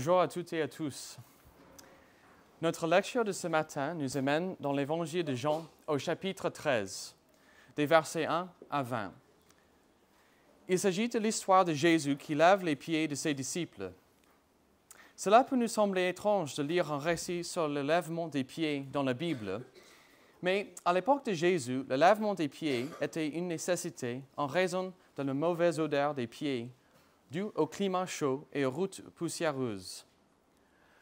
Bonjour à toutes et à tous. Notre lecture de ce matin nous amène dans l'Évangile de Jean au chapitre 13, des versets 1 à 20. Il s'agit de l'histoire de Jésus qui lave les pieds de ses disciples. Cela peut nous sembler étrange de lire un récit sur le lavement des pieds dans la Bible, mais à l'époque de Jésus, le lèvement des pieds était une nécessité en raison de la mauvaise odeur des pieds dû au climat chaud et aux routes poussiéreuses.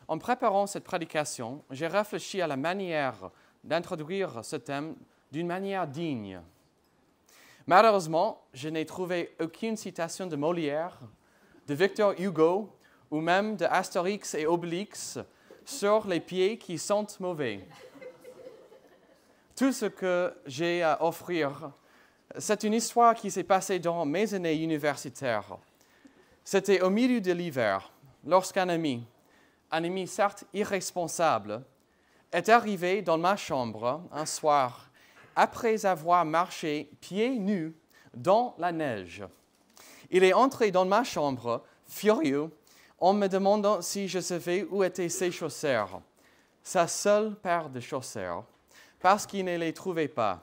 En préparant cette prédication, j'ai réfléchi à la manière d'introduire ce thème d'une manière digne. Malheureusement, je n'ai trouvé aucune citation de Molière, de Victor Hugo ou même de Astérix et Obélix sur les pieds qui sont mauvais. Tout ce que j'ai à offrir, c'est une histoire qui s'est passée dans mes années universitaires. C'était au milieu de l'hiver, lorsqu'un ami, un ami certes irresponsable, est arrivé dans ma chambre un soir après avoir marché pieds nus dans la neige. Il est entré dans ma chambre, furieux, en me demandant si je savais où étaient ses chaussures, sa seule paire de chaussures, parce qu'il ne les trouvait pas.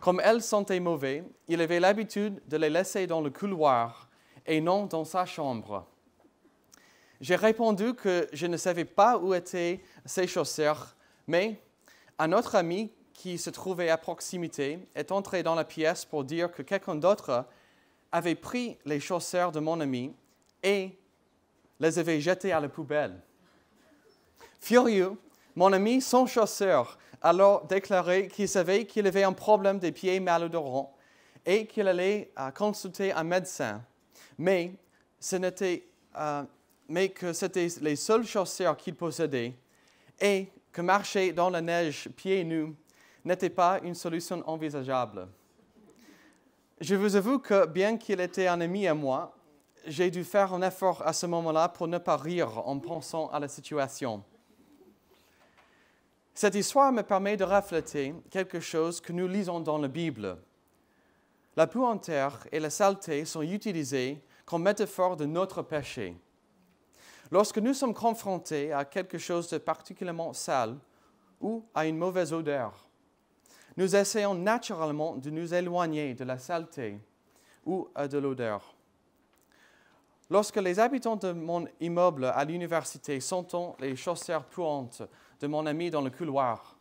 Comme elles sentaient mauvais, il avait l'habitude de les laisser dans le couloir et non dans sa chambre. J'ai répondu que je ne savais pas où étaient ses chaussures, mais un autre ami qui se trouvait à proximité est entré dans la pièce pour dire que quelqu'un d'autre avait pris les chaussures de mon ami et les avait jetées à la poubelle. Furieux, mon ami sans chaussures alors déclaré qu'il savait qu'il avait un problème des pieds malodorants et qu'il allait euh, consulter un médecin mais, euh, mais que c'était les seuls chaussures qu'il possédait et que marcher dans la neige pieds nus n'était pas une solution envisageable. Je vous avoue que bien qu'il était un ami à moi, j'ai dû faire un effort à ce moment-là pour ne pas rire en pensant à la situation. Cette histoire me permet de refléter quelque chose que nous lisons dans la Bible. La terre et la saleté sont utilisées comme métaphore de notre péché. Lorsque nous sommes confrontés à quelque chose de particulièrement sale ou à une mauvaise odeur, nous essayons naturellement de nous éloigner de la saleté ou de l'odeur. Lorsque les habitants de mon immeuble à l'université sentent les chaussures pouantes de mon ami dans le couloir,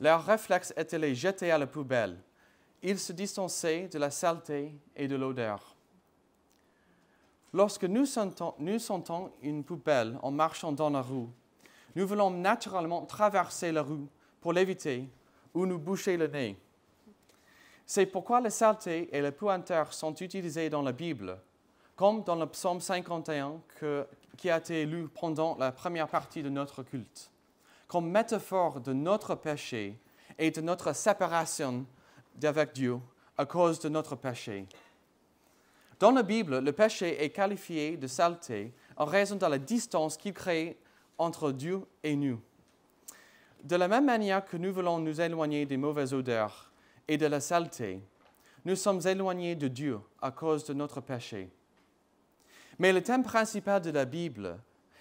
leur réflexe était les jeter à la poubelle. Ils se distançaient de la saleté et de l'odeur. Lorsque nous sentons, une poubelle en marchant dans la rue, nous voulons naturellement traverser la rue pour l'éviter ou nous boucher le nez. C'est pourquoi la saleté et le pointeur sont utilisés dans la Bible, comme dans le psaume 51 qui a été lu pendant la première partie de notre culte, comme métaphore de notre péché et de notre séparation d'avec Dieu à cause de notre péché. Dans la Bible, le péché est qualifié de saleté en raison de la distance qu'il crée entre Dieu et nous. De la même manière que nous voulons nous éloigner des mauvaises odeurs et de la saleté, nous sommes éloignés de Dieu à cause de notre péché. Mais le thème principal de la Bible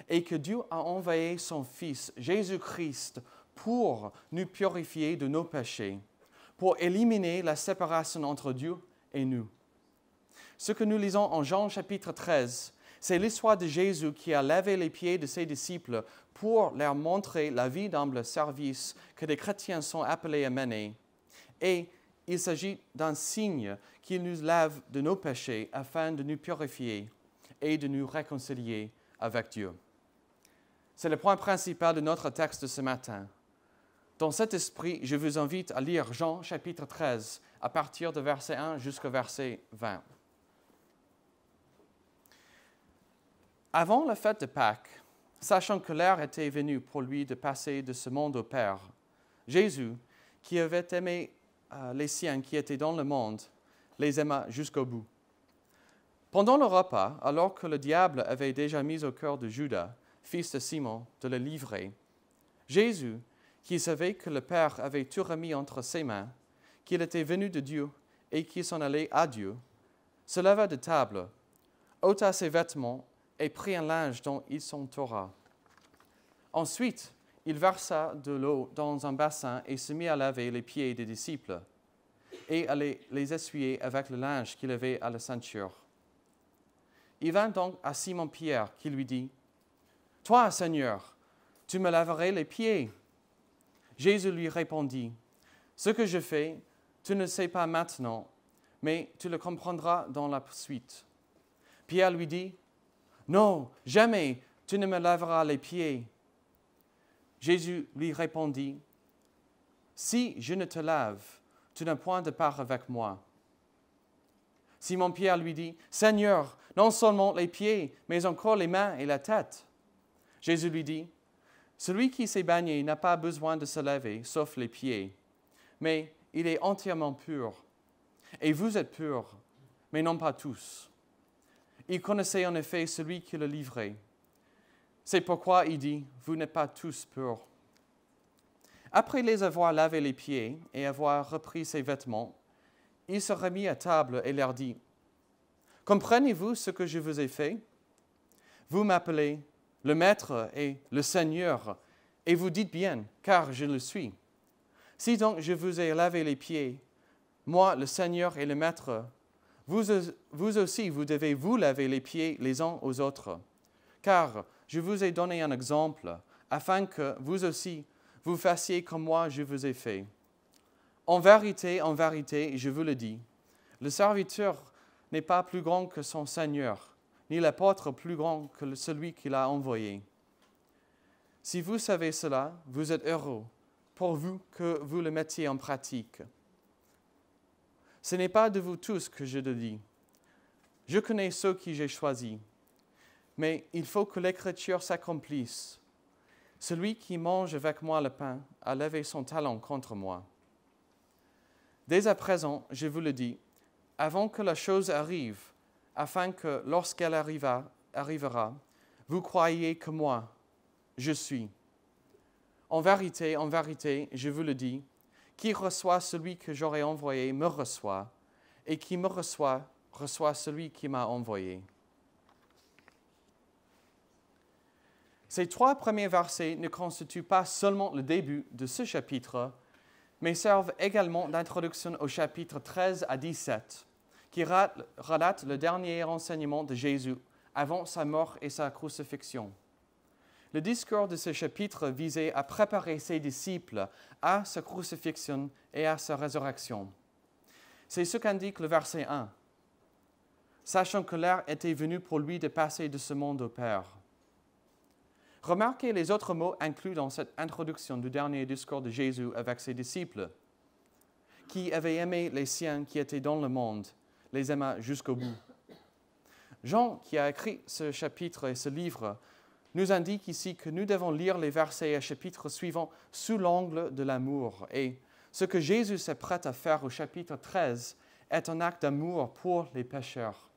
est que Dieu a envoyé son Fils, Jésus-Christ, pour nous purifier de nos péchés, pour éliminer la séparation entre Dieu et nous. Ce que nous lisons en Jean chapitre 13, c'est l'histoire de Jésus qui a lavé les pieds de ses disciples pour leur montrer la vie d'humble service que les chrétiens sont appelés à mener. Et il s'agit d'un signe qu'il nous lave de nos péchés afin de nous purifier et de nous réconcilier avec Dieu. C'est le point principal de notre texte de ce matin. Dans cet esprit, je vous invite à lire Jean chapitre 13 à partir de verset 1 jusqu'au verset 20. Avant la fête de Pâques, sachant que l'heure était venue pour lui de passer de ce monde au Père, Jésus, qui avait aimé euh, les siens qui étaient dans le monde, les aima jusqu'au bout. Pendant le repas, alors que le diable avait déjà mis au cœur de Judas, fils de Simon, de le livrer, Jésus, qui savait que le Père avait tout remis entre ses mains, qu'il était venu de Dieu et qu'il s'en allait à Dieu, se leva de table, ôta ses vêtements et prit un linge dont il s'entoura. Ensuite, il versa de l'eau dans un bassin et se mit à laver les pieds des disciples et à les, essuyer avec le linge qu'il avait à la ceinture. Il vint donc à Simon-Pierre qui lui dit, Toi, Seigneur, tu me laverais les pieds. Jésus lui répondit, Ce que je fais, tu ne sais pas maintenant, mais tu le comprendras dans la suite. Pierre lui dit, non, jamais tu ne me laveras les pieds. Jésus lui répondit, Si je ne te lave, tu n'as point de part avec moi. Simon-Pierre lui dit, Seigneur, non seulement les pieds, mais encore les mains et la tête. Jésus lui dit, Celui qui s'est baigné n'a pas besoin de se laver, sauf les pieds, mais il est entièrement pur. Et vous êtes purs, mais non pas tous il connaissait en effet celui qui le livrait. C'est pourquoi il dit, Vous n'êtes pas tous purs. Après les avoir lavé les pieds et avoir repris ses vêtements, il se remit à table et leur dit, Comprenez-vous ce que je vous ai fait Vous m'appelez le Maître et le Seigneur, et vous dites bien, car je le suis. Si donc je vous ai lavé les pieds, moi, le Seigneur et le Maître, vous, aussi, vous devez vous laver les pieds les uns aux autres. Car je vous ai donné un exemple, afin que vous aussi, vous fassiez comme moi je vous ai fait. En vérité, en vérité, je vous le dis, le serviteur n'est pas plus grand que son Seigneur, ni l'apôtre plus grand que celui qui l'a envoyé. Si vous savez cela, vous êtes heureux, pour vous que vous le mettiez en pratique. Ce n'est pas de vous tous que je le dis. Je connais ceux qui j'ai choisis. Mais il faut que l'écriture s'accomplisse. Celui qui mange avec moi le pain a levé son talent contre moi. Dès à présent, je vous le dis, avant que la chose arrive, afin que lorsqu'elle arrivera, vous croyez que moi, je suis. En vérité, en vérité, je vous le dis, qui reçoit celui que j'aurai envoyé me reçoit, et qui me reçoit reçoit celui qui m'a envoyé. Ces trois premiers versets ne constituent pas seulement le début de ce chapitre, mais servent également d'introduction au chapitre 13 à 17, qui relate le dernier enseignement de Jésus avant sa mort et sa crucifixion. Le discours de ce chapitre visait à préparer ses disciples à sa crucifixion et à sa résurrection. C'est ce qu'indique le verset 1. Sachant que l'heure était venue pour lui de passer de ce monde au Père. Remarquez les autres mots inclus dans cette introduction du dernier discours de Jésus avec ses disciples, qui avait aimé les siens qui étaient dans le monde, les aima jusqu'au bout. Jean, qui a écrit ce chapitre et ce livre, nous indique ici que nous devons lire les versets et chapitres suivants sous l'angle de l'amour. Et ce que Jésus prêt à faire au chapitre 13 est un acte d'amour pour les pécheurs.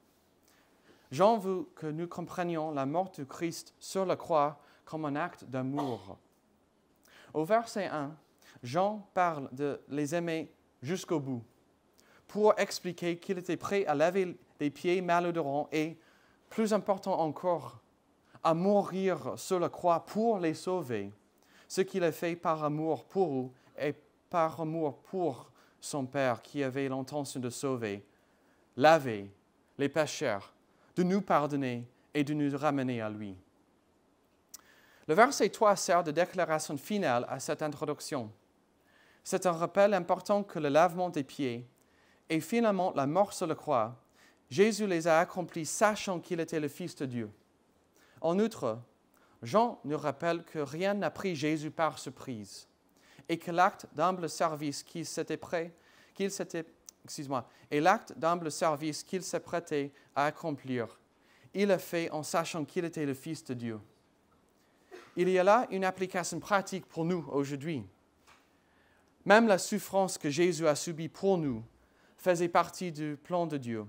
Jean veut que nous comprenions la mort du Christ sur la croix comme un acte d'amour. Au verset 1, Jean parle de les aimer jusqu'au bout pour expliquer qu'il était prêt à laver les pieds malodorants et, plus important encore, à mourir sur la croix pour les sauver, ce qu'il a fait par amour pour eux et par amour pour son Père qui avait l'intention de sauver, laver les pécheurs, de nous pardonner et de nous ramener à lui. Le verset 3 sert de déclaration finale à cette introduction. C'est un rappel important que le lavement des pieds et finalement la mort sur la croix, Jésus les a accomplis sachant qu'il était le Fils de Dieu. En outre, Jean nous rappelle que rien n'a pris Jésus par surprise et que l'acte d'humble service qu'il s'était prêt, qu'il s'était, et l'acte d'humble service qu'il s'est prêté à accomplir, il l'a fait en sachant qu'il était le Fils de Dieu. Il y a là une application pratique pour nous aujourd'hui. Même la souffrance que Jésus a subie pour nous faisait partie du plan de Dieu.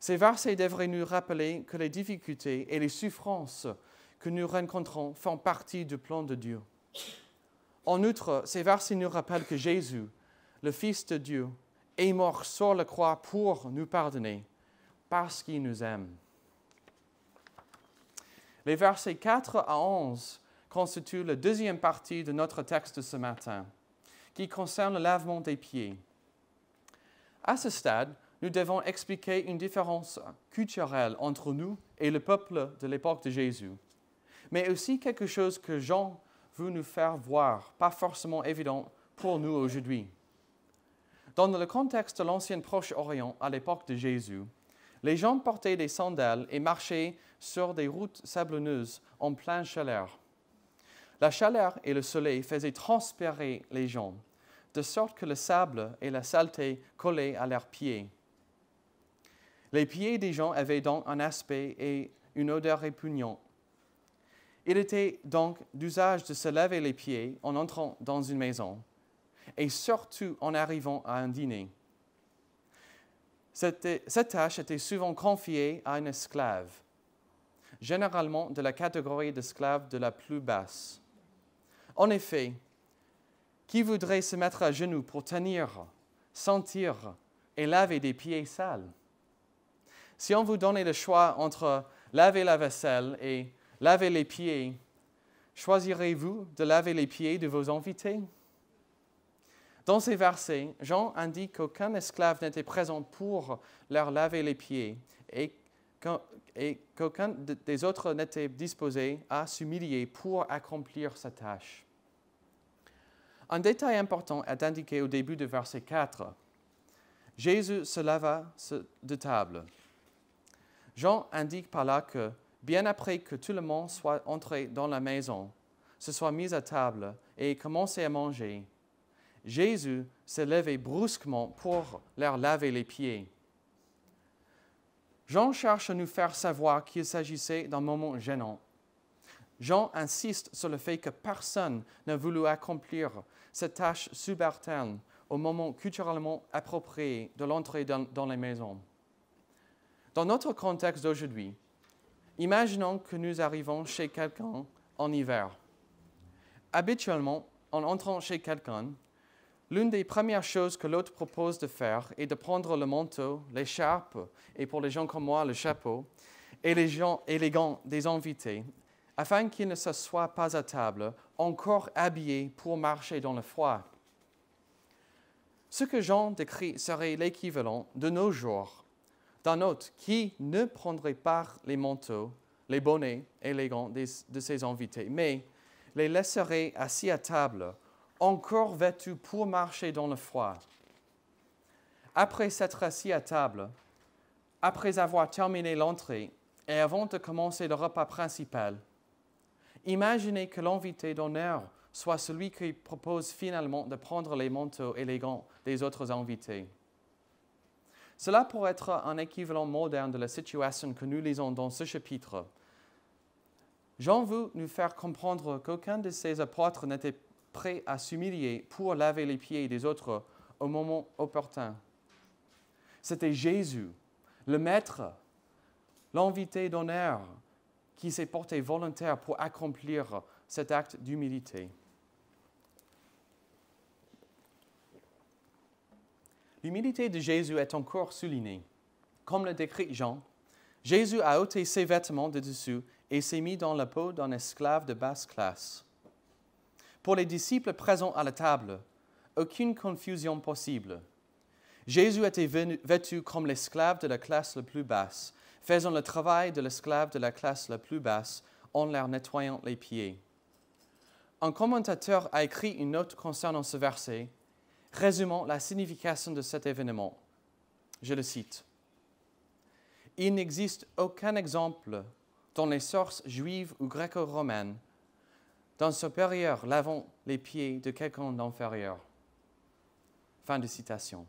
Ces versets devraient nous rappeler que les difficultés et les souffrances que nous rencontrons font partie du plan de Dieu. En outre, ces versets nous rappellent que Jésus, le Fils de Dieu, est mort sur la croix pour nous pardonner, parce qu'il nous aime. Les versets 4 à 11 constituent la deuxième partie de notre texte de ce matin, qui concerne le lavement des pieds. À ce stade, nous devons expliquer une différence culturelle entre nous et le peuple de l'époque de Jésus, mais aussi quelque chose que Jean veut nous faire voir, pas forcément évident pour nous aujourd'hui. Dans le contexte de l'ancien Proche-Orient à l'époque de Jésus, les gens portaient des sandales et marchaient sur des routes sablonneuses en pleine chaleur. La chaleur et le soleil faisaient transpirer les gens, de sorte que le sable et la saleté collaient à leurs pieds. Les pieds des gens avaient donc un aspect et une odeur répugnant. Il était donc d'usage de se laver les pieds en entrant dans une maison, et surtout en arrivant à un dîner. Cette, tâche était souvent confiée à un esclave, généralement de la catégorie d'esclaves de la plus basse. En effet, qui voudrait se mettre à genoux pour tenir, sentir et laver des pieds sales si on vous donnait le choix entre laver la vaisselle et laver les pieds, choisirez-vous de laver les pieds de vos invités Dans ces versets, Jean indique qu'aucun esclave n'était présent pour leur laver les pieds et qu'aucun des autres n'était disposé à s'humilier pour accomplir sa tâche. Un détail important est indiqué au début du verset 4. Jésus se lava de table. Jean indique par là que, bien après que tout le monde soit entré dans la maison, se soit mis à table et commencé à manger, Jésus s'est levé brusquement pour leur laver les pieds. Jean cherche à nous faire savoir qu'il s'agissait d'un moment gênant. Jean insiste sur le fait que personne n'a voulu accomplir cette tâche subalterne au moment culturellement approprié de l'entrée dans, dans les maisons. Dans notre contexte d'aujourd'hui, imaginons que nous arrivons chez quelqu'un en hiver. Habituellement, en entrant chez quelqu'un, l'une des premières choses que l'autre propose de faire est de prendre le manteau, l'écharpe, et pour les gens comme moi, le chapeau, et les gens élégants des invités, afin qu'ils ne se soient pas à table, encore habillés pour marcher dans le froid. Ce que Jean décrit serait l'équivalent de nos jours d'un autre, qui ne prendrait pas les manteaux, les bonnets élégants de ses invités, mais les laisserait assis à table, encore vêtus pour marcher dans le froid. Après s'être assis à table, après avoir terminé l'entrée et avant de commencer le repas principal, imaginez que l'invité d'honneur soit celui qui propose finalement de prendre les manteaux élégants des autres invités. Cela pourrait être un équivalent moderne de la situation que nous lisons dans ce chapitre. Jean veut nous faire comprendre qu'aucun de ces apôtres n'était prêt à s'humilier pour laver les pieds des autres au moment opportun. C'était Jésus, le Maître, l'invité d'honneur, qui s'est porté volontaire pour accomplir cet acte d'humilité. l'humilité de Jésus est encore soulignée. Comme le décrit Jean, Jésus a ôté ses vêtements de dessous et s'est mis dans la peau d'un esclave de basse classe. Pour les disciples présents à la table, aucune confusion possible. Jésus était vêtu comme l'esclave de la classe la plus basse, faisant le travail de l'esclave de la classe la plus basse en leur nettoyant les pieds. Un commentateur a écrit une note concernant ce verset Résumons la signification de cet événement. Je le cite. Il n'existe aucun exemple dans les sources juives ou gréco-romaines d'un supérieur lavant les pieds de quelqu'un d'inférieur. Fin de citation.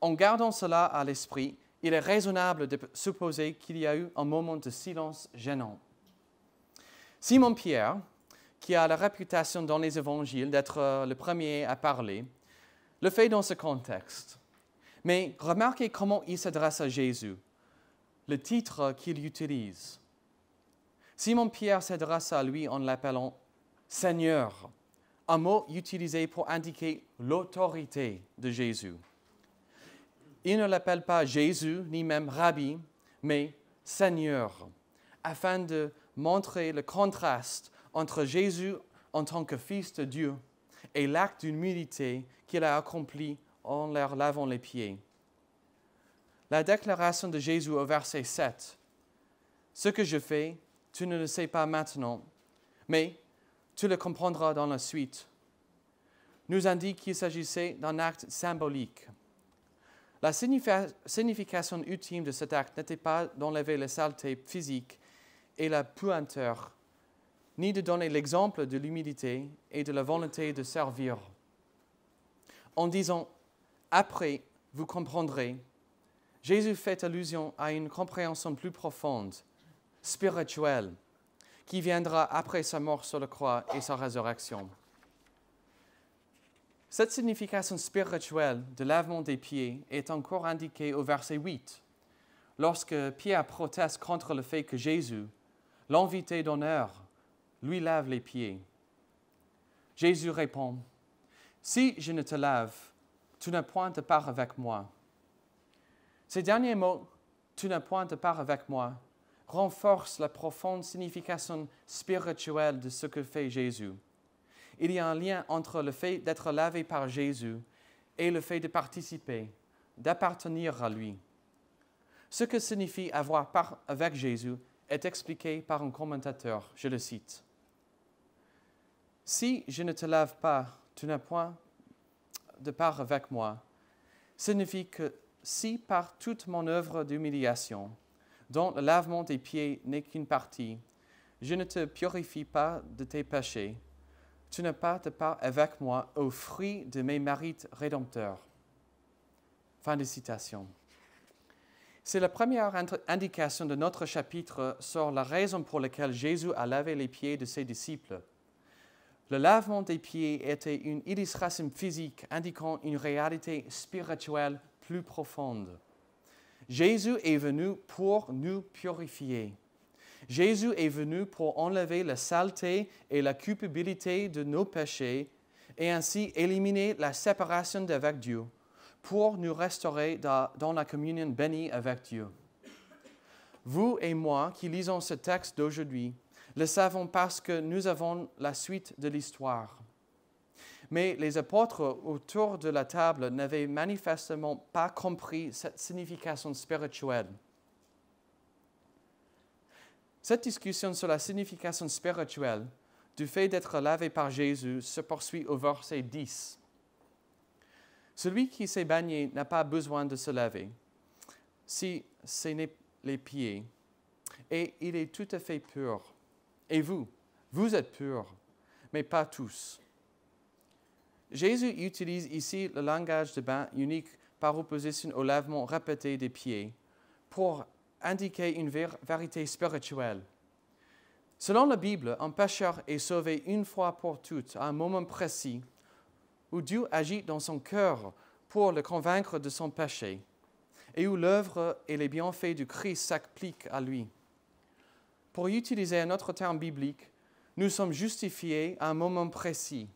En gardant cela à l'esprit, il est raisonnable de supposer qu'il y a eu un moment de silence gênant. Simon Pierre, qui a la réputation dans les évangiles d'être euh, le premier à parler, le fait dans ce contexte. Mais remarquez comment il s'adresse à Jésus, le titre qu'il utilise. Simon-Pierre s'adresse à lui en l'appelant Seigneur, un mot utilisé pour indiquer l'autorité de Jésus. Il ne l'appelle pas Jésus, ni même Rabbi, mais Seigneur, afin de montrer le contraste entre Jésus en tant que Fils de Dieu et l'acte d'humilité qu'il a accompli en leur lavant les pieds. La déclaration de Jésus au verset 7. Ce que je fais, tu ne le sais pas maintenant, mais tu le comprendras dans la suite, nous indique qu'il s'agissait d'un acte symbolique. La signification ultime de cet acte n'était pas d'enlever les saletés physiques et la puanteur ni de donner l'exemple de l'humilité et de la volonté de servir. En disant, après, vous comprendrez, Jésus fait allusion à une compréhension plus profonde, spirituelle, qui viendra après sa mort sur la croix et sa résurrection. Cette signification spirituelle de lavement des pieds est encore indiquée au verset 8, lorsque Pierre proteste contre le fait que Jésus, l'invité d'honneur, lui lave les pieds. Jésus répond, Si je ne te lave, tu n'as point de part avec moi. Ces derniers mots, tu n'as point de part avec moi, renforcent la profonde signification spirituelle de ce que fait Jésus. Il y a un lien entre le fait d'être lavé par Jésus et le fait de participer, d'appartenir à lui. Ce que signifie avoir part avec Jésus est expliqué par un commentateur, je le cite. Si je ne te lave pas, tu n'as point de part avec moi. Signifie que si par toute mon œuvre d'humiliation, dont le lavement des pieds n'est qu'une partie, je ne te purifie pas de tes péchés, tu n'as pas de part avec moi au fruit de mes mérites rédempteurs. Fin de citation. C'est la première indication de notre chapitre sur la raison pour laquelle Jésus a lavé les pieds de ses disciples. Le lavement des pieds était une illustration physique indiquant une réalité spirituelle plus profonde. Jésus est venu pour nous purifier. Jésus est venu pour enlever la saleté et la culpabilité de nos péchés et ainsi éliminer la séparation d'avec Dieu pour nous restaurer dans la communion bénie avec Dieu. Vous et moi qui lisons ce texte d'aujourd'hui, le savons parce que nous avons la suite de l'histoire. Mais les apôtres autour de la table n'avaient manifestement pas compris cette signification spirituelle. Cette discussion sur la signification spirituelle du fait d'être lavé par Jésus se poursuit au verset 10. Celui qui s'est baigné n'a pas besoin de se laver, si ce n'est les pieds, et il est tout à fait pur. Et vous, vous êtes purs, mais pas tous. Jésus utilise ici le langage de bain unique par opposition au lavement répété des pieds pour indiquer une vérité spirituelle. Selon la Bible, un pécheur est sauvé une fois pour toutes à un moment précis où Dieu agit dans son cœur pour le convaincre de son péché et où l'œuvre et les bienfaits du Christ s'appliquent à lui pour utiliser un autre terme biblique, nous sommes justifiés à un moment précis.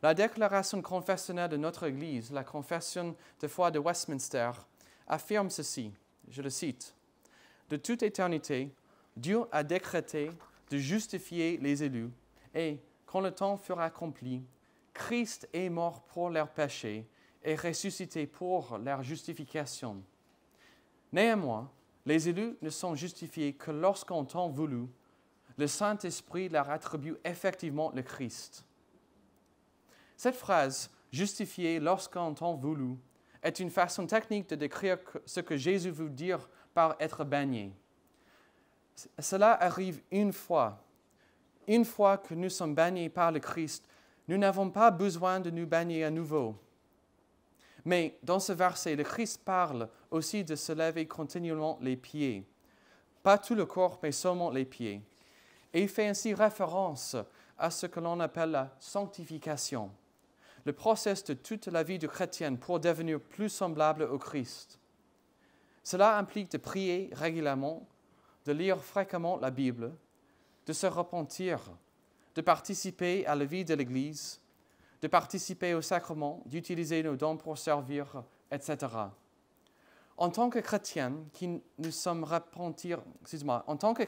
La déclaration confessionnelle de notre Église, la confession de foi de Westminster, affirme ceci, je le cite, De toute éternité, Dieu a décrété de justifier les élus, et quand le temps fut accompli, Christ est mort pour leurs péchés et ressuscité pour leur justification. Néanmoins, les élus ne sont justifiés que lorsqu'en temps voulu, le Saint-Esprit leur attribue effectivement le Christ. Cette phrase, justifié lorsqu'en temps voulu, est une façon technique de décrire ce que Jésus veut dire par être baigné. Cela arrive une fois. Une fois que nous sommes baignés par le Christ, nous n'avons pas besoin de nous baigner à nouveau. Mais dans ce verset, le Christ parle aussi de se lever continuellement les pieds. Pas tout le corps, mais seulement les pieds. Et il fait ainsi référence à ce que l'on appelle la sanctification, le processus de toute la vie du chrétien pour devenir plus semblable au Christ. Cela implique de prier régulièrement, de lire fréquemment la Bible, de se repentir, de participer à la vie de l'Église, de participer au sacrement, d'utiliser nos dons pour servir, etc. En tant que chrétiens qui nous sommes repentis, en tant que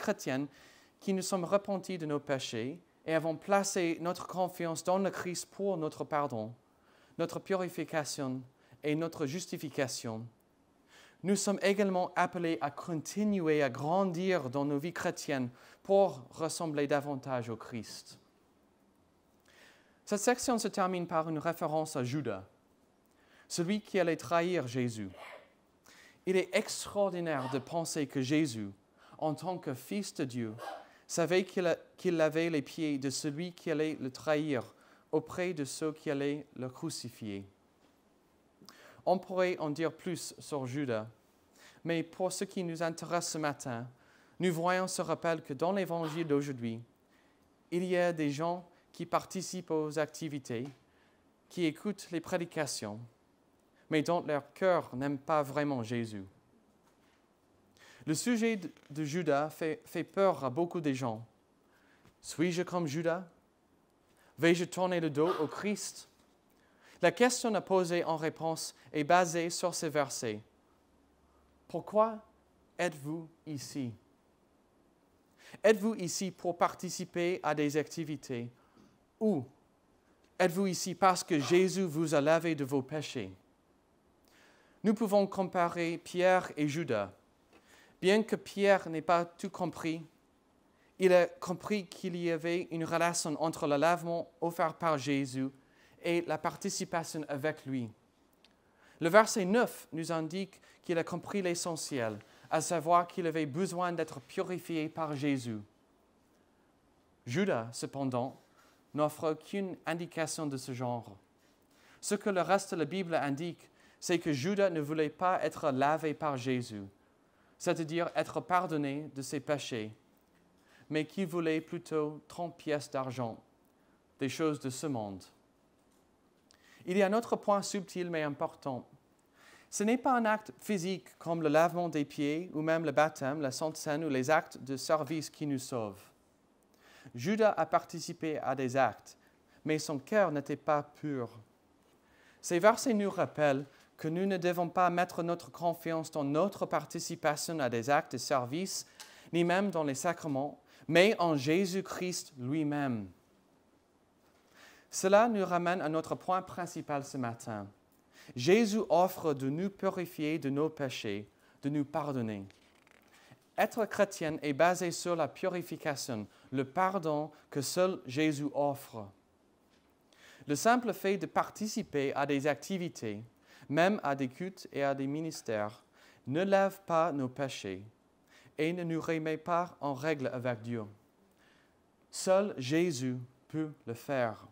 qui nous sommes repentis de nos péchés et avons placé notre confiance dans le Christ pour notre pardon, notre purification et notre justification, nous sommes également appelés à continuer à grandir dans nos vies chrétiennes pour ressembler davantage au Christ. Cette section se termine par une référence à Judas, celui qui allait trahir Jésus. Il est extraordinaire de penser que Jésus, en tant que fils de Dieu, savait qu'il avait lavait les pieds de celui qui allait le trahir auprès de ceux qui allaient le crucifier. On pourrait en dire plus sur Judas, mais pour ce qui nous intéresse ce matin, nous voyons ce rappel que dans l'évangile d'aujourd'hui, il y a des gens qui participent aux activités, qui écoutent les prédications, mais dont leur cœur n'aime pas vraiment Jésus. Le sujet de Judas fait, peur à beaucoup de gens. Suis-je comme Judas Vais-je tourner le dos au Christ La question à poser en réponse est basée sur ces versets. Pourquoi êtes-vous ici Êtes-vous ici pour participer à des activités où êtes-vous ici parce que Jésus vous a lavé de vos péchés Nous pouvons comparer Pierre et Judas. Bien que Pierre n'ait pas tout compris, il a compris qu'il y avait une relation entre le lavement offert par Jésus et la participation avec lui. Le verset 9 nous indique qu'il a compris l'essentiel, à savoir qu'il avait besoin d'être purifié par Jésus. Judas, cependant, n'offre aucune indication de ce genre. Ce que le reste de la Bible indique, c'est que Judas ne voulait pas être lavé par Jésus, c'est-à-dire être pardonné de ses péchés, mais qu'il voulait plutôt 30 pièces d'argent, des choses de ce monde. Il y a un autre point subtil mais important. Ce n'est pas un acte physique comme le lavement des pieds ou même le baptême, la Sainte Seine ou les actes de service qui nous sauvent. Judas a participé à des actes, mais son cœur n'était pas pur. Ces versets nous rappellent que nous ne devons pas mettre notre confiance dans notre participation à des actes de service, ni même dans les sacrements, mais en Jésus-Christ lui-même. Cela nous ramène à notre point principal ce matin. Jésus offre de nous purifier de nos péchés, de nous pardonner. Être chrétienne est basé sur la purification, le pardon que seul Jésus offre. Le simple fait de participer à des activités, même à des cultes et à des ministères, ne lève pas nos péchés et ne nous remet pas en règle avec Dieu. Seul Jésus peut le faire.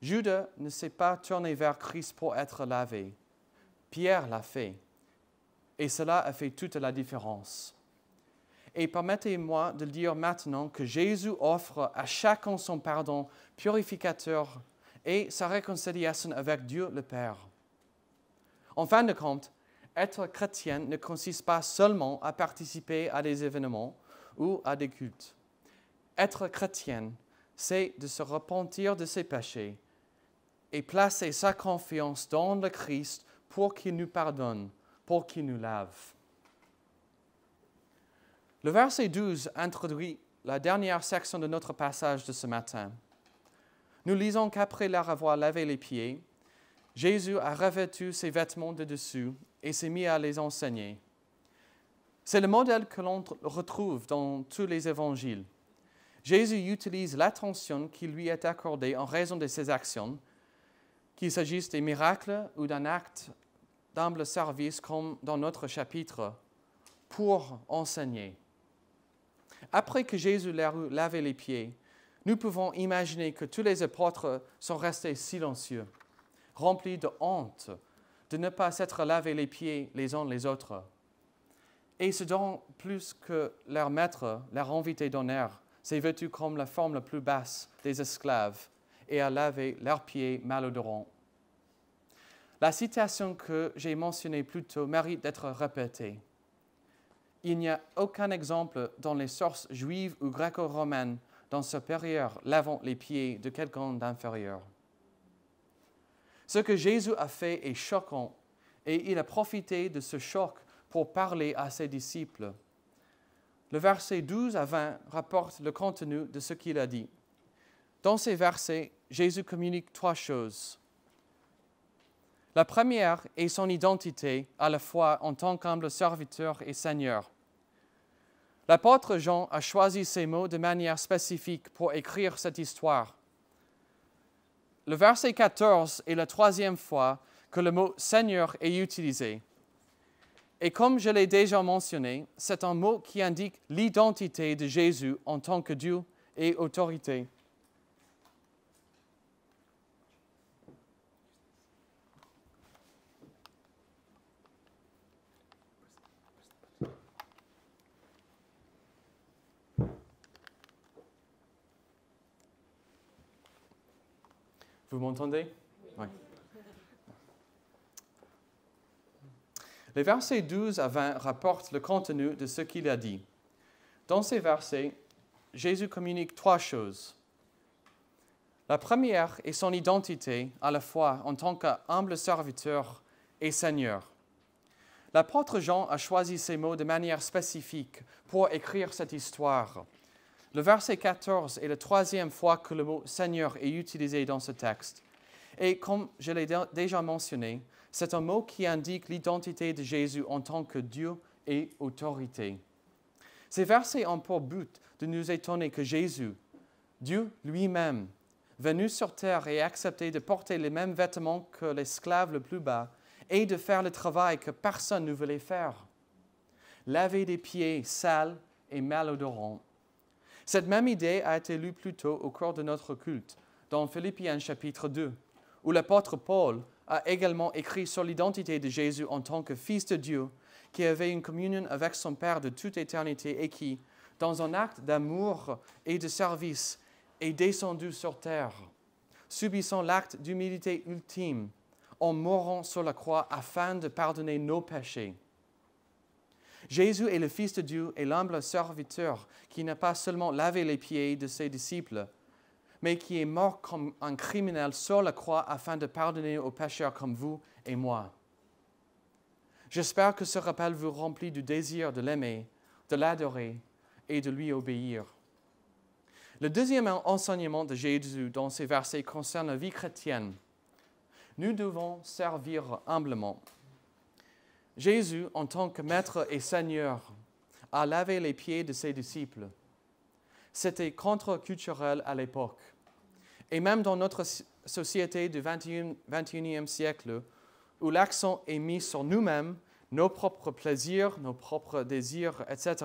Judas ne s'est pas tourné vers Christ pour être lavé. Pierre l'a fait. Et cela a fait toute la différence. Et permettez-moi de dire maintenant que Jésus offre à chacun son pardon purificateur et sa réconciliation avec Dieu le Père. En fin de compte, être chrétien ne consiste pas seulement à participer à des événements ou à des cultes. Être chrétien, c'est de se repentir de ses péchés et placer sa confiance dans le Christ pour qu'il nous pardonne pour qu'il nous lave. Le verset 12 introduit la dernière section de notre passage de ce matin. Nous lisons qu'après leur avoir lavé les pieds, Jésus a revêtu ses vêtements de dessus et s'est mis à les enseigner. C'est le modèle que l'on retrouve dans tous les évangiles. Jésus utilise l'attention qui lui est accordée en raison de ses actions, qu'il s'agisse des miracles ou d'un acte d'humble service comme dans notre chapitre pour enseigner. Après que Jésus leur lavé les pieds, nous pouvons imaginer que tous les apôtres sont restés silencieux, remplis de honte de ne pas s'être lavé les pieds les uns les autres. Et ce dont plus que leur maître, leur invité d'honneur, s'est vêtu comme la forme la plus basse des esclaves et a lavé leurs pieds malodorants la citation que j'ai mentionnée plus tôt mérite d'être répétée. Il n'y a aucun exemple dans les sources juives ou gréco-romaines d'un supérieur lavant les pieds de quelqu'un d'inférieur. Ce que Jésus a fait est choquant et il a profité de ce choc pour parler à ses disciples. Le verset 12 à 20 rapporte le contenu de ce qu'il a dit. Dans ces versets, Jésus communique trois choses. La première est son identité à la fois en tant qu'humble serviteur et Seigneur. L'apôtre Jean a choisi ces mots de manière spécifique pour écrire cette histoire. Le verset 14 est la troisième fois que le mot Seigneur est utilisé. Et comme je l'ai déjà mentionné, c'est un mot qui indique l'identité de Jésus en tant que Dieu et autorité. Vous m'entendez Oui. Les versets 12 à 20 rapportent le contenu de ce qu'il a dit. Dans ces versets, Jésus communique trois choses. La première est son identité à la fois en tant qu'humble serviteur et Seigneur. L'apôtre Jean a choisi ces mots de manière spécifique pour écrire cette histoire le verset 14 est la troisième fois que le mot Seigneur est utilisé dans ce texte. Et comme je l'ai déjà mentionné, c'est un mot qui indique l'identité de Jésus en tant que Dieu et autorité. Ces versets ont pour but de nous étonner que Jésus, Dieu lui-même, venu sur terre et accepté de porter les mêmes vêtements que l'esclave le plus bas, et de faire le travail que personne ne voulait faire. Laver des pieds sales et malodorants cette même idée a été lue plus tôt au cours de notre culte, dans Philippiens chapitre 2, où l'apôtre Paul a également écrit sur l'identité de Jésus en tant que Fils de Dieu, qui avait une communion avec son Père de toute éternité et qui, dans un acte d'amour et de service, est descendu sur terre, subissant l'acte d'humilité ultime en mourant sur la croix afin de pardonner nos péchés. Jésus est le Fils de Dieu et l'humble serviteur qui n'a pas seulement lavé les pieds de ses disciples, mais qui est mort comme un criminel sur la croix afin de pardonner aux pécheurs comme vous et moi. J'espère que ce rappel vous remplit du désir de l'aimer, de l'adorer et de lui obéir. Le deuxième enseignement de Jésus dans ces versets concerne la vie chrétienne. Nous devons servir humblement. Jésus, en tant que Maître et Seigneur, a lavé les pieds de ses disciples. C'était contre-culturel à l'époque. Et même dans notre société du 21, e siècle, où l'accent est mis sur nous-mêmes, nos propres plaisirs, nos propres désirs, etc.,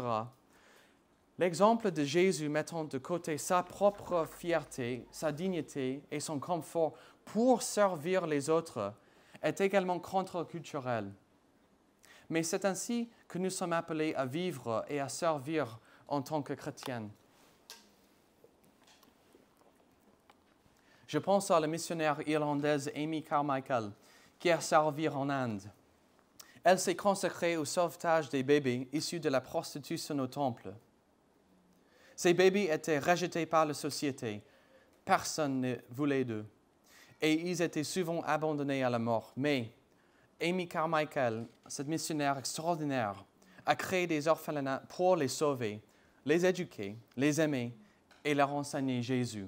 l'exemple de Jésus mettant de côté sa propre fierté, sa dignité et son confort pour servir les autres est également contre-culturel. Mais c'est ainsi que nous sommes appelés à vivre et à servir en tant que chrétiens. Je pense à la missionnaire irlandaise Amy Carmichael, qui a servi en Inde. Elle s'est consacrée au sauvetage des bébés issus de la prostitution au temple. Ces bébés étaient rejetés par la société. Personne ne voulait d'eux. Et ils étaient souvent abandonnés à la mort. Mais Amy Carmichael, cette missionnaire extraordinaire, a créé des orphelinats pour les sauver, les éduquer, les aimer et leur enseigner Jésus.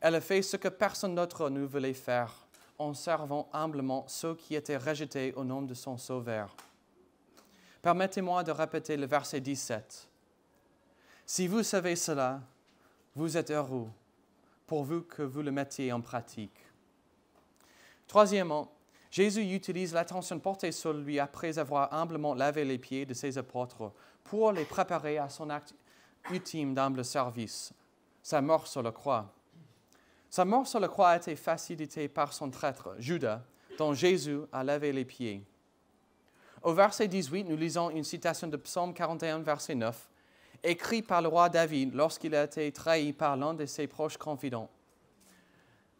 Elle a fait ce que personne d'autre ne voulait faire en servant humblement ceux qui étaient rejetés au nom de son Sauveur. Permettez-moi de répéter le verset 17. Si vous savez cela, vous êtes heureux, pour vous que vous le mettiez en pratique. Troisièmement, Jésus utilise l'attention portée sur lui après avoir humblement lavé les pieds de ses apôtres pour les préparer à son acte ultime d'humble service, sa mort sur la croix. Sa mort sur la croix a été facilitée par son traître, Judas, dont Jésus a lavé les pieds. Au verset 18, nous lisons une citation de Psaume 41, verset 9, écrit par le roi David lorsqu'il a été trahi par l'un de ses proches confidents.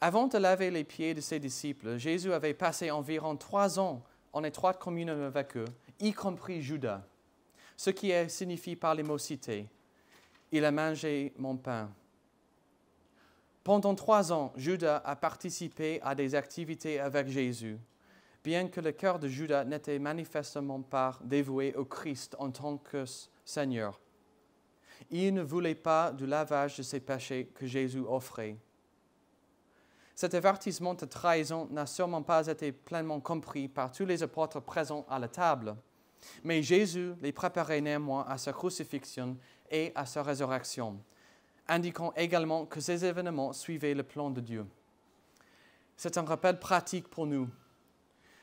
Avant de laver les pieds de ses disciples, Jésus avait passé environ trois ans en étroite communion avec eux, y compris Judas, ce qui est, signifie par les mots cités Il a mangé mon pain. Pendant trois ans, Judas a participé à des activités avec Jésus, bien que le cœur de Judas n'était manifestement pas dévoué au Christ en tant que Seigneur. Il ne voulait pas du lavage de ses péchés que Jésus offrait. Cet avertissement de trahison n'a sûrement pas été pleinement compris par tous les apôtres présents à la table, mais Jésus les préparait néanmoins à sa crucifixion et à sa résurrection, indiquant également que ces événements suivaient le plan de Dieu. C'est un rappel pratique pour nous.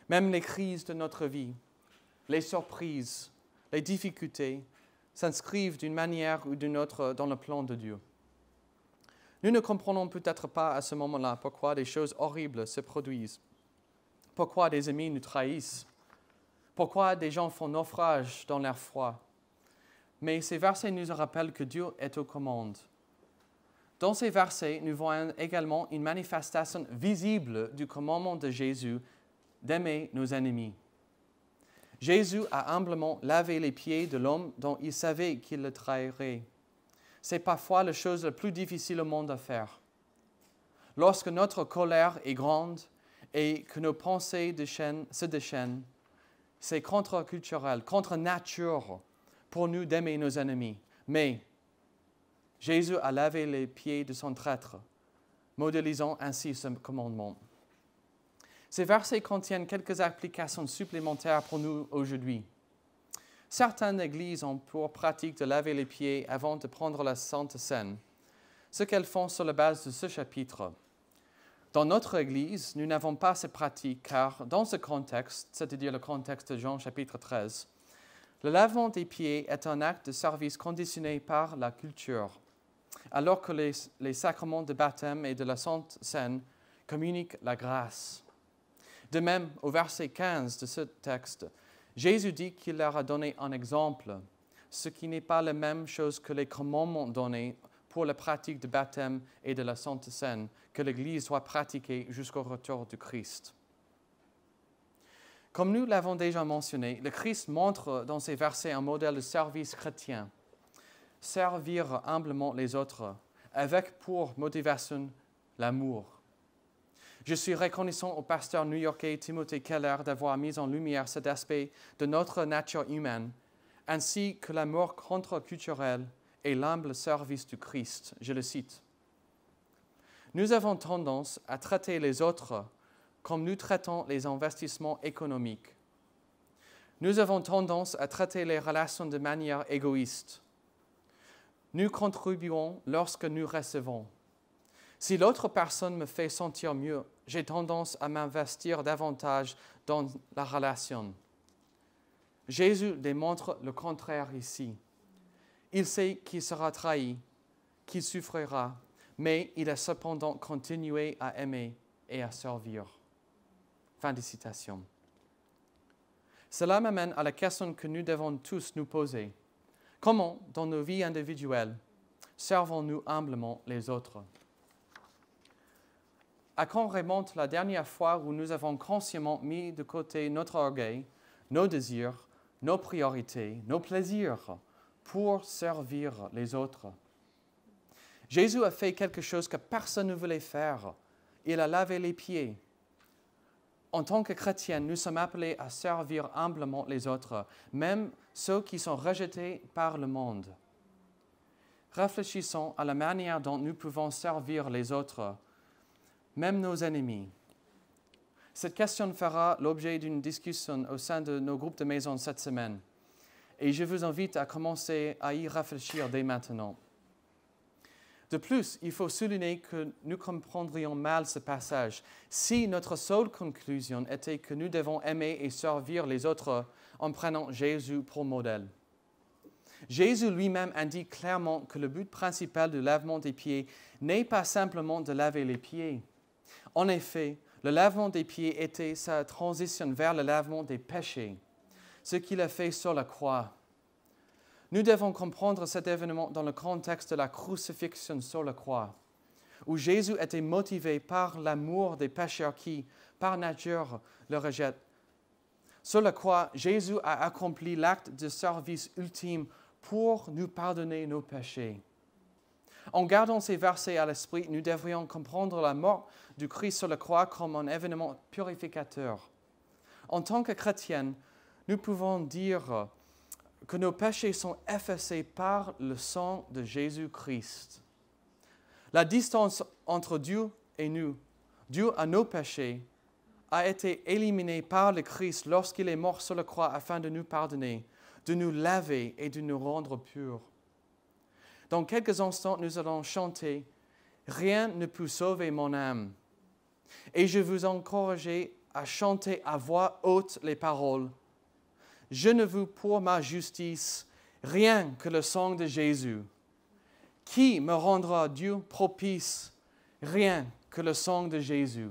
Même les crises de notre vie, les surprises, les difficultés s'inscrivent d'une manière ou d'une autre dans le plan de Dieu. Nous ne comprenons peut-être pas à ce moment-là pourquoi des choses horribles se produisent, pourquoi des amis nous trahissent, pourquoi des gens font naufrage dans leur froid. Mais ces versets nous rappellent que Dieu est aux commandes. Dans ces versets, nous voyons également une manifestation visible du commandement de Jésus d'aimer nos ennemis. Jésus a humblement lavé les pieds de l'homme dont il savait qu'il le trahirait c'est parfois la chose la plus difficile au monde à faire. Lorsque notre colère est grande et que nos pensées se déchaînent, c'est contre-culturel, contre-nature pour nous d'aimer nos ennemis. Mais Jésus a lavé les pieds de son traître, modélisant ainsi ce commandement. Ces versets contiennent quelques applications supplémentaires pour nous aujourd'hui. Certaines églises ont pour pratique de laver les pieds avant de prendre la Sainte Seine, ce qu'elles font sur la base de ce chapitre. Dans notre Église, nous n'avons pas cette pratique car dans ce contexte, c'est-à-dire le contexte de Jean chapitre 13, le lavement des pieds est un acte de service conditionné par la culture, alors que les, sacrements de baptême et de la Sainte Seine communiquent la grâce. De même, au verset 15 de ce texte, Jésus dit qu'il leur a donné un exemple, ce qui n'est pas la même chose que les commandements donnés pour la pratique du baptême et de la Sainte Seine, que l'Église doit pratiquer jusqu'au retour du Christ. Comme nous l'avons déjà mentionné, le Christ montre dans ses versets un modèle de service chrétien. Servir humblement les autres, avec pour motivation l'amour. Je suis reconnaissant au pasteur new-yorkais Timothy Keller d'avoir mis en lumière cet aspect de notre nature humaine, ainsi que l'amour contre culturel et l'humble service du Christ. Je le cite. Nous avons tendance à traiter les autres comme nous traitons les investissements économiques. Nous avons tendance à traiter les relations de manière égoïste. Nous contribuons lorsque nous recevons. Si l'autre personne me fait sentir mieux, j'ai tendance à m'investir davantage dans la relation. Jésus démontre le contraire ici. Il sait qu'il sera trahi, qu'il souffrira, mais il a cependant continué à aimer et à servir. Fin de citation. Cela m'amène à la question que nous devons tous nous poser. Comment, dans nos vies individuelles, servons-nous humblement les autres à quand remonte la dernière fois où nous avons consciemment mis de côté notre orgueil, nos désirs, nos priorités, nos plaisirs pour servir les autres. Jésus a fait quelque chose que personne ne voulait faire. Il a lavé les pieds. En tant que chrétiens, nous sommes appelés à servir humblement les autres, même ceux qui sont rejetés par le monde. Réfléchissons à la manière dont nous pouvons servir les autres même nos ennemis. Cette question fera l'objet d'une discussion au sein de nos groupes de maison cette semaine, et je vous invite à commencer à y réfléchir dès maintenant. De plus, il faut souligner que nous comprendrions mal ce passage si notre seule conclusion était que nous devons aimer et servir les autres en prenant Jésus pour modèle. Jésus lui-même indique clairement que le but principal du lavement des pieds n'est pas simplement de laver les pieds, en effet, le lavement des pieds était sa transition vers le lavement des péchés, ce qu'il a fait sur la croix. Nous devons comprendre cet événement dans le contexte de la crucifixion sur la croix, où Jésus était motivé par l'amour des pécheurs qui, par nature, le rejettent. Sur la croix, Jésus a accompli l'acte de service ultime pour nous pardonner nos péchés. En gardant ces versets à l'esprit, nous devrions comprendre la mort du Christ sur la croix comme un événement purificateur. En tant que chrétienne, nous pouvons dire que nos péchés sont effacés par le sang de Jésus-Christ. La distance entre Dieu et nous, Dieu à nos péchés, a été éliminée par le Christ lorsqu'il est mort sur la croix afin de nous pardonner, de nous laver et de nous rendre purs. Dans quelques instants, nous allons chanter Rien ne peut sauver mon âme. Et je vous encourage à chanter à voix haute les paroles. Je ne veux pour ma justice rien que le sang de Jésus. Qui me rendra Dieu propice Rien que le sang de Jésus.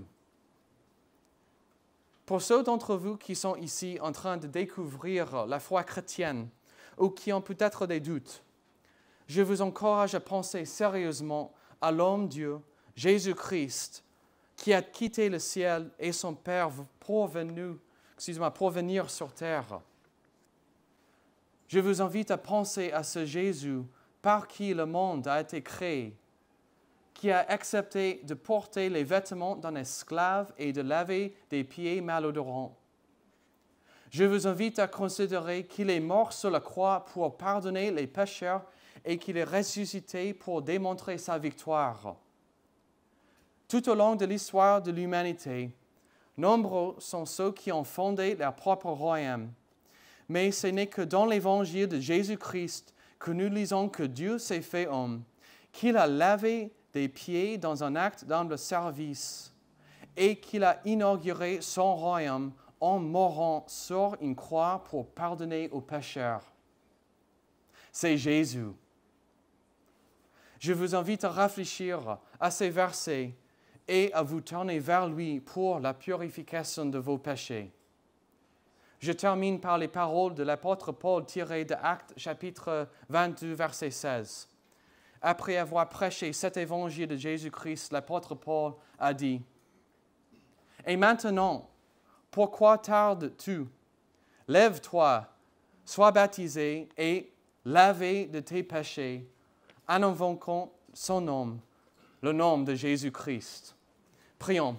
Pour ceux d'entre vous qui sont ici en train de découvrir la foi chrétienne ou qui ont peut-être des doutes, je vous encourage à penser sérieusement à l'homme Dieu, Jésus-Christ, qui a quitté le ciel et son Père pour venir sur terre. Je vous invite à penser à ce Jésus par qui le monde a été créé, qui a accepté de porter les vêtements d'un esclave et de laver des pieds malodorants. Je vous invite à considérer qu'il est mort sur la croix pour pardonner les pécheurs et qu'il est ressuscité pour démontrer sa victoire. Tout au long de l'histoire de l'humanité, nombreux sont ceux qui ont fondé leur propre royaume. Mais ce n'est que dans l'évangile de Jésus-Christ que nous lisons que Dieu s'est fait homme, qu'il a lavé des pieds dans un acte d'humble service et qu'il a inauguré son royaume en mourant sur une croix pour pardonner aux pécheurs. C'est Jésus. Je vous invite à réfléchir à ces versets et à vous tourner vers lui pour la purification de vos péchés. Je termine par les paroles de l'apôtre Paul tirées de Actes chapitre 22 verset 16. Après avoir prêché cet évangile de Jésus-Christ, l'apôtre Paul a dit, Et maintenant, pourquoi tardes-tu Lève-toi, sois baptisé et lavé de tes péchés en invoquant son nom, le nom de Jésus-Christ. Prions.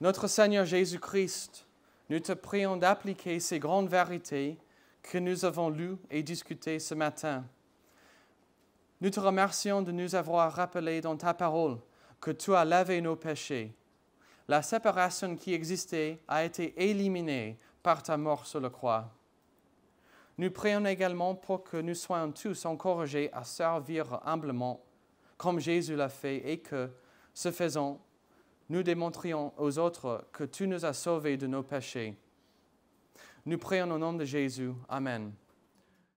Notre Seigneur Jésus-Christ, nous te prions d'appliquer ces grandes vérités que nous avons lues et discutées ce matin. Nous te remercions de nous avoir rappelé dans ta parole que tu as lavé nos péchés. La séparation qui existait a été éliminée par ta mort sur la croix. Nous prions également pour que nous soyons tous encouragés à servir humblement, comme Jésus l'a fait, et que, ce faisant, nous démontrions aux autres que tu nous as sauvés de nos péchés. Nous prions au nom de Jésus. Amen.